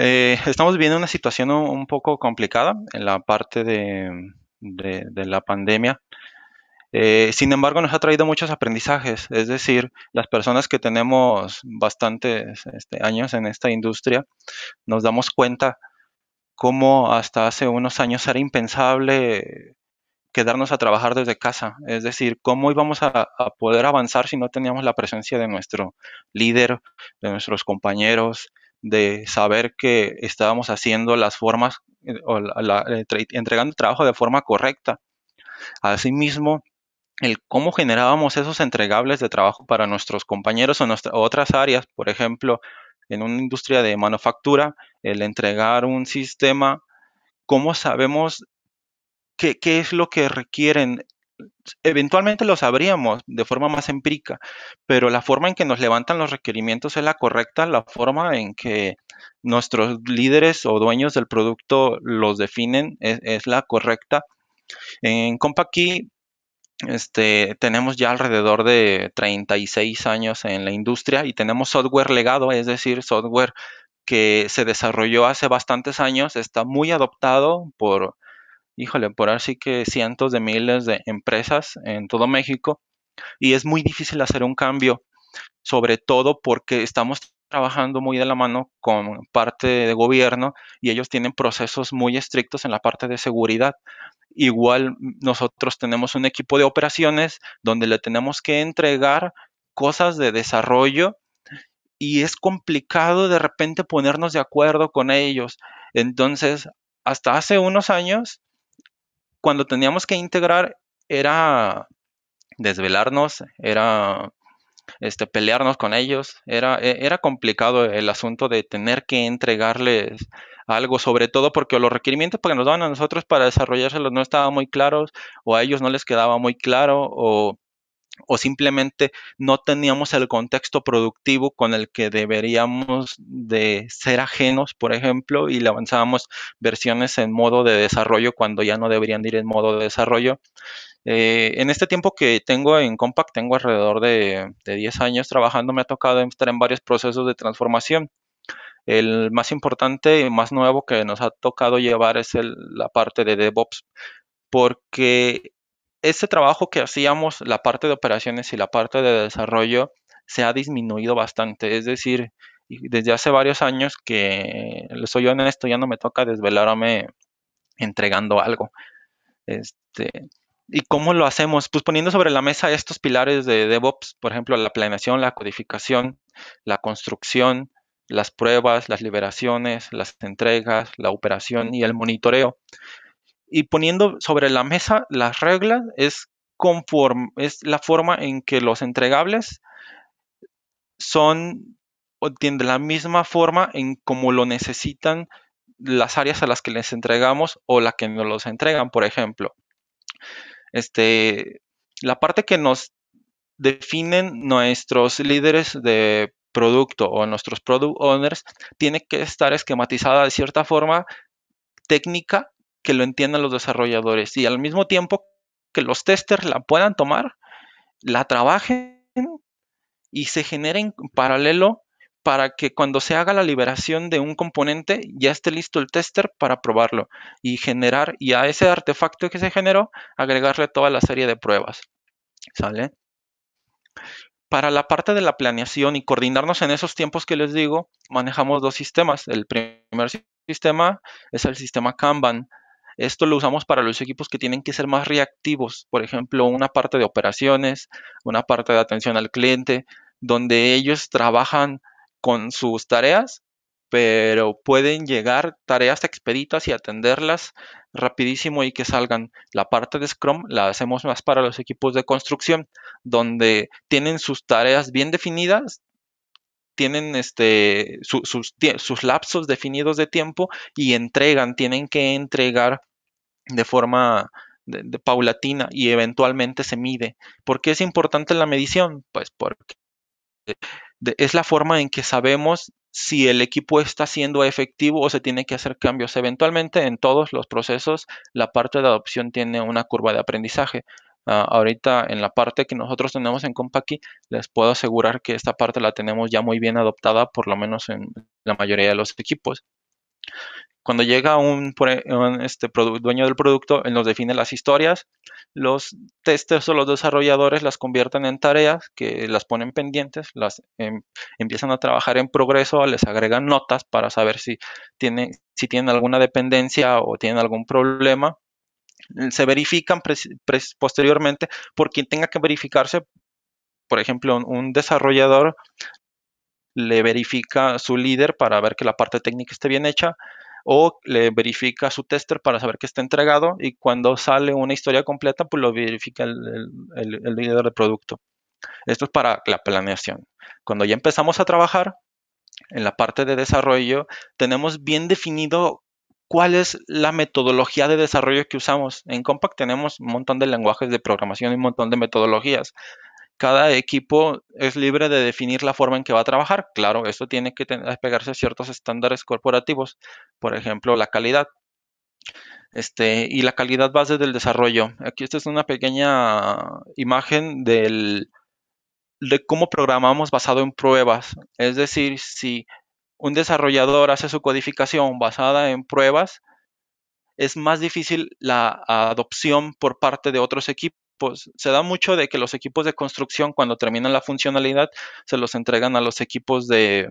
Eh, estamos viviendo una situación un poco complicada en la parte de, la pandemia. Eh, sin embargo, nos ha traído muchos aprendizajes, es decir, las personas que tenemos bastantes este, años en esta industria, nos damos cuenta cómo hasta hace unos años era impensable quedarnos a trabajar desde casa, es decir, cómo íbamos a, a poder avanzar si no teníamos la presencia de nuestro líder, de nuestros compañeros, de saber que estábamos haciendo las formas eh, o eh, entregando trabajo de forma correcta. Asimismo, el cómo generábamos esos entregables de trabajo para nuestros compañeros o otras áreas, por ejemplo, en una industria de manufactura, el entregar un sistema, cómo sabemos qué, qué es lo que requieren eventualmente lo sabríamos de forma más empírica, pero la forma en que nos levantan los requerimientos es la correcta, la forma en que nuestros líderes o dueños del producto los definen es, la correcta. En Compaqi este, tenemos ya alrededor de 36 años en la industria y tenemos software legado, es decir, software que se desarrolló hace bastantes años, está muy adoptado por híjole, por sí que cientos de miles de empresas en todo México y es muy difícil hacer un cambio, sobre todo porque estamos trabajando muy de la mano con parte de gobierno y ellos tienen procesos muy estrictos en la parte de seguridad. Igual nosotros tenemos un equipo de operaciones donde le tenemos que entregar cosas de desarrollo y es complicado de repente ponernos de acuerdo con ellos. Entonces, hasta hace unos años cuando teníamos que integrar era desvelarnos, era este, pelearnos con ellos, era, e, era complicado el asunto de tener que entregarles algo, sobre todo porque los requerimientos que nos daban a nosotros para desarrollárselos no estaban muy claros, o a ellos no les quedaba muy claro, o o simplemente no teníamos el contexto productivo con el que deberíamos de ser ajenos, por ejemplo, y le versiones en modo de desarrollo cuando ya no deberían ir en modo de desarrollo. Eh, en este tiempo que tengo en Compact, tengo alrededor de, 10 años trabajando, me ha tocado estar en varios procesos de transformación. El más importante y más nuevo que nos ha tocado llevar es la parte de DevOps, porque ese trabajo que hacíamos, la parte de operaciones y la parte de desarrollo, se ha disminuido bastante. Es decir, desde hace varios años que, soy honesto, ya no me toca desvelarme entregando algo. Este, ¿Y cómo lo hacemos? Pues poniendo sobre la mesa estos pilares de DevOps, por ejemplo, la planeación, la codificación, la construcción, las pruebas, las liberaciones, las entregas, la operación y el monitoreo y poniendo sobre la mesa las reglas es, conforme, es la forma en que los entregables son o tienen la misma forma en como lo necesitan las áreas a las que les entregamos o las que nos los entregan, por ejemplo. Este, la parte que nos definen nuestros líderes de producto o nuestros product owners tiene que estar esquematizada de cierta forma técnica que lo entiendan los desarrolladores y al mismo tiempo que los testers la puedan tomar, la trabajen y se generen en paralelo para que cuando se haga la liberación de un componente ya esté listo el tester para probarlo y generar y a ese artefacto que se generó agregarle toda la serie de pruebas. ¿Sale? Para la parte de la planeación y coordinarnos en esos tiempos que les digo, manejamos dos sistemas. El primer sistema es el sistema Kanban, esto lo usamos para los equipos que tienen que ser más reactivos, por ejemplo, una parte de operaciones, una parte de atención al cliente, donde ellos trabajan con sus tareas, pero pueden llegar tareas expeditas y atenderlas rapidísimo y que salgan. La parte de Scrum la hacemos más para los equipos de construcción, donde tienen sus tareas bien definidas, tienen este, sus, sus, lapsos definidos de tiempo y entregan, tienen que entregar de forma paulatina y eventualmente se mide. ¿Por qué es importante la medición? Pues porque eh, es la forma en que sabemos si el equipo está siendo efectivo o se tiene que hacer cambios. Eventualmente en todos los procesos la parte de adopción tiene una curva de aprendizaje. Ah, ahorita en la parte que nosotros tenemos en Compaqi les puedo asegurar que esta parte la tenemos ya muy bien adoptada, por lo menos en la mayoría de los equipos. Cuando llega un, este, dueño del producto, él nos define las historias, los testers o los desarrolladores las convierten en tareas que las ponen pendientes, las em, empiezan a trabajar en progreso, les agregan notas para saber si tienen, si tienen alguna dependencia o tienen algún problema. Se verifican posteriormente por quien tenga que verificarse. Por ejemplo, un desarrollador le verifica su líder para ver que la parte técnica esté bien hecha o le verifica su tester para saber que está entregado y cuando sale una historia completa, pues lo verifica el, el, líder de producto. Esto es para la planeación. Cuando ya empezamos a trabajar en la parte de desarrollo, tenemos bien definido cuál es la metodología de desarrollo que usamos. En Compact tenemos un montón de lenguajes de programación y un montón de metodologías cada equipo es libre de definir la forma en que va a trabajar. Claro, esto tiene que pegarse a ciertos estándares corporativos, por ejemplo, la calidad. Este, y la calidad base del desarrollo. Aquí esta es una pequeña imagen de cómo programamos basado en pruebas. Es decir, si un desarrollador hace su codificación basada en pruebas, es más difícil la adopción por parte de otros equipos pues, se da mucho de que los equipos de construcción cuando terminan la funcionalidad se los entregan a los equipos de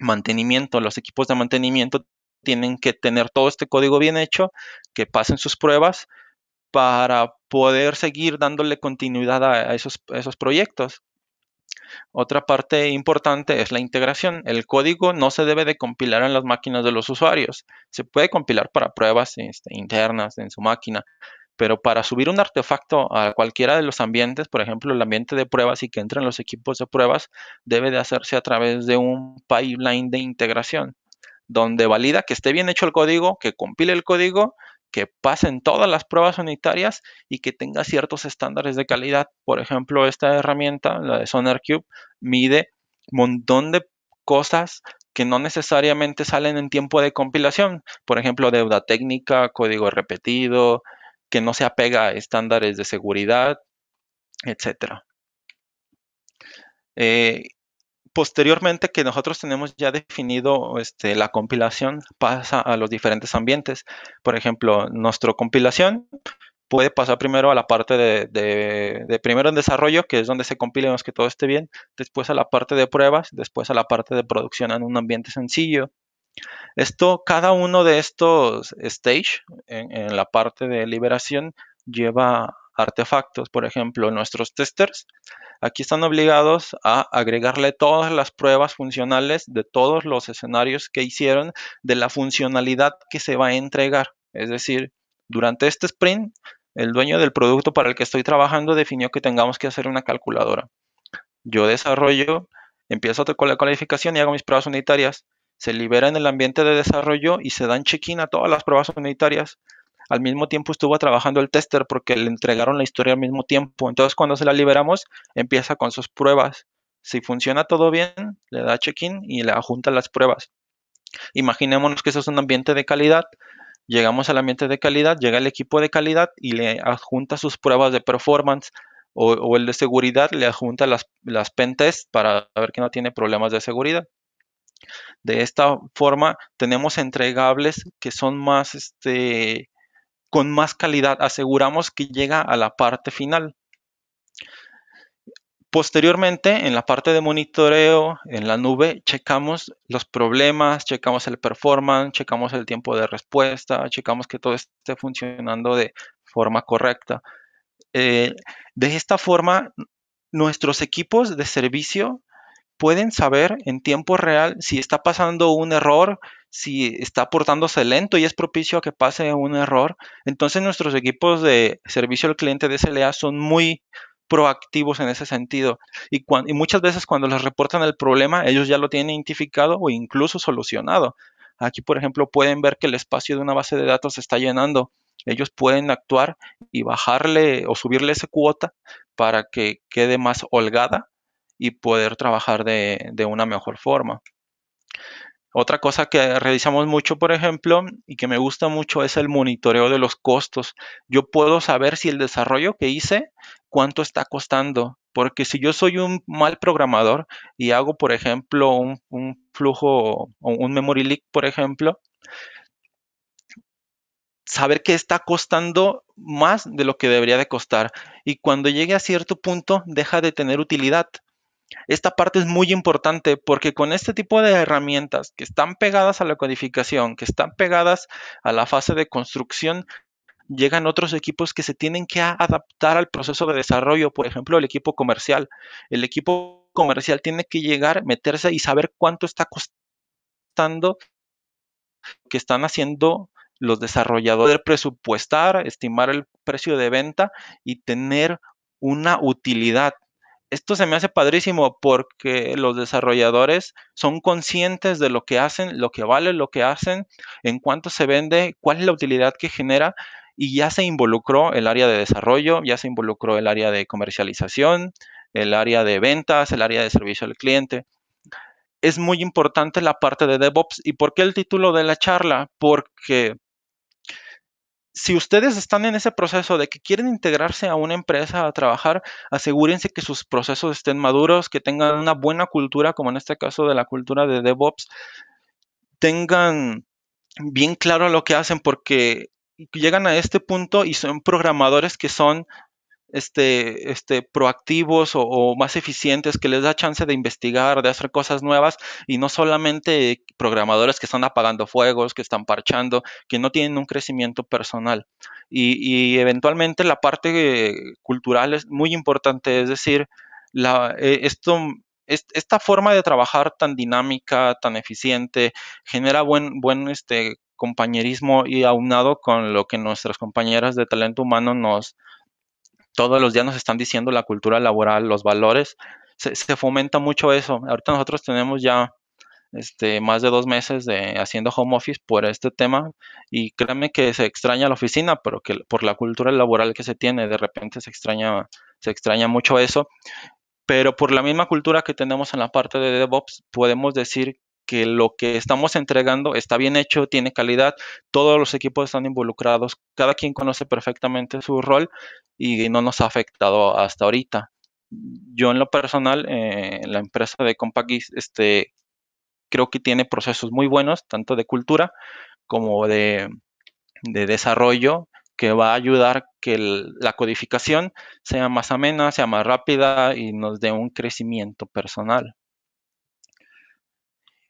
mantenimiento. Los equipos de mantenimiento tienen que tener todo este código bien hecho, que pasen sus pruebas para poder seguir dándole continuidad a esos, proyectos. Otra parte importante es la integración. El código no se debe de compilar en las máquinas de los usuarios. Se puede compilar para pruebas este, internas en su máquina, pero para subir un artefacto a cualquiera de los ambientes, por ejemplo, el ambiente de pruebas y que entren los equipos de pruebas, debe de hacerse a través de un pipeline de integración, donde valida que esté bien hecho el código, que compile el código, que pasen todas las pruebas unitarias y que tenga ciertos estándares de calidad. Por ejemplo, esta herramienta, la de SonarCube, mide un montón de cosas que no necesariamente salen en tiempo de compilación, por ejemplo, deuda técnica, código repetido, que no se apega a estándares de seguridad, etc. Eh, posteriormente que nosotros tenemos ya definido este, la compilación, pasa a los diferentes ambientes. Por ejemplo, nuestra compilación puede pasar primero a la parte de, primero en desarrollo, que es donde se compilemos que todo esté bien, después a la parte de pruebas, después a la parte de producción en un ambiente sencillo, esto, cada uno de estos stage en, la parte de liberación lleva artefactos. Por ejemplo, nuestros testers aquí están obligados a agregarle todas las pruebas funcionales de todos los escenarios que hicieron de la funcionalidad que se va a entregar. Es decir, durante este sprint, el dueño del producto para el que estoy trabajando definió que tengamos que hacer una calculadora. Yo desarrollo, empiezo con la calificación y hago mis pruebas unitarias se libera en el ambiente de desarrollo y se dan check-in a todas las pruebas unitarias. Al mismo tiempo estuvo trabajando el tester porque le entregaron la historia al mismo tiempo. Entonces cuando se la liberamos, empieza con sus pruebas. Si funciona todo bien, le da check-in y le adjunta las pruebas. Imaginémonos que eso es un ambiente de calidad. Llegamos al ambiente de calidad, llega el equipo de calidad y le adjunta sus pruebas de performance o, el de seguridad le adjunta las, las para ver que no tiene problemas de seguridad. De esta forma tenemos entregables que son más, este, con más calidad. Aseguramos que llega a la parte final. Posteriormente, en la parte de monitoreo, en la nube, checamos los problemas, checamos el performance, checamos el tiempo de respuesta, checamos que todo esté funcionando de forma correcta. Eh, de esta forma, nuestros equipos de servicio pueden saber en tiempo real si está pasando un error, si está portándose lento y es propicio a que pase un error. Entonces nuestros equipos de servicio al cliente de SLA son muy proactivos en ese sentido. Y, muchas veces cuando les reportan el problema, ellos ya lo tienen identificado o incluso solucionado. Aquí, por ejemplo, pueden ver que el espacio de una base de datos se está llenando. Ellos pueden actuar y bajarle o subirle esa cuota para que quede más holgada y poder trabajar de, una mejor forma. Otra cosa que realizamos mucho, por ejemplo, y que me gusta mucho es el monitoreo de los costos. Yo puedo saber si el desarrollo que hice, cuánto está costando. Porque si yo soy un mal programador y hago, por ejemplo, un, un flujo o un memory leak, por ejemplo, saber que está costando más de lo que debería de costar. Y cuando llegue a cierto punto, deja de tener utilidad esta parte es muy importante porque con este tipo de herramientas que están pegadas a la codificación, que están pegadas a la fase de construcción, llegan otros equipos que se tienen que adaptar al proceso de desarrollo, por ejemplo, el equipo comercial. El equipo comercial tiene que llegar, meterse y saber cuánto está costando que están haciendo los desarrolladores, presupuestar, estimar el precio de venta y tener una utilidad esto se me hace padrísimo porque los desarrolladores son conscientes de lo que hacen, lo que vale lo que hacen, en cuánto se vende, cuál es la utilidad que genera y ya se involucró el área de desarrollo, ya se involucró el área de comercialización, el área de ventas, el área de servicio al cliente. Es muy importante la parte de DevOps. ¿Y por qué el título de la charla? Porque si ustedes están en ese proceso de que quieren integrarse a una empresa a trabajar, asegúrense que sus procesos estén maduros, que tengan una buena cultura, como en este caso de la cultura de DevOps, tengan bien claro lo que hacen porque llegan a este punto y son programadores que son este, este, proactivos o, más eficientes, que les da chance de investigar, de hacer cosas nuevas y no solamente programadores que están apagando fuegos, que están parchando, que no tienen un crecimiento personal. Y, eventualmente la parte cultural es muy importante, es decir, la, eh, esto esta forma de trabajar tan dinámica, tan eficiente, genera buen, este, compañerismo y aunado con lo que nuestras compañeras de talento humano nos, todos los días nos están diciendo la cultura laboral, los valores, se, fomenta mucho eso. Ahorita nosotros tenemos ya este, más de dos meses de haciendo home office por este tema y créanme que se extraña la oficina, pero que por la cultura laboral que se tiene, de repente se extraña, se extraña mucho eso. Pero por la misma cultura que tenemos en la parte de DevOps, podemos decir que lo que estamos entregando está bien hecho, tiene calidad, todos los equipos están involucrados, cada quien conoce perfectamente su rol y no nos ha afectado hasta ahorita. Yo en lo personal, eh, la empresa de Compact este, creo que tiene procesos muy buenos, tanto de cultura como de, desarrollo, que va a ayudar que la codificación sea más amena, sea más rápida y nos dé un crecimiento personal.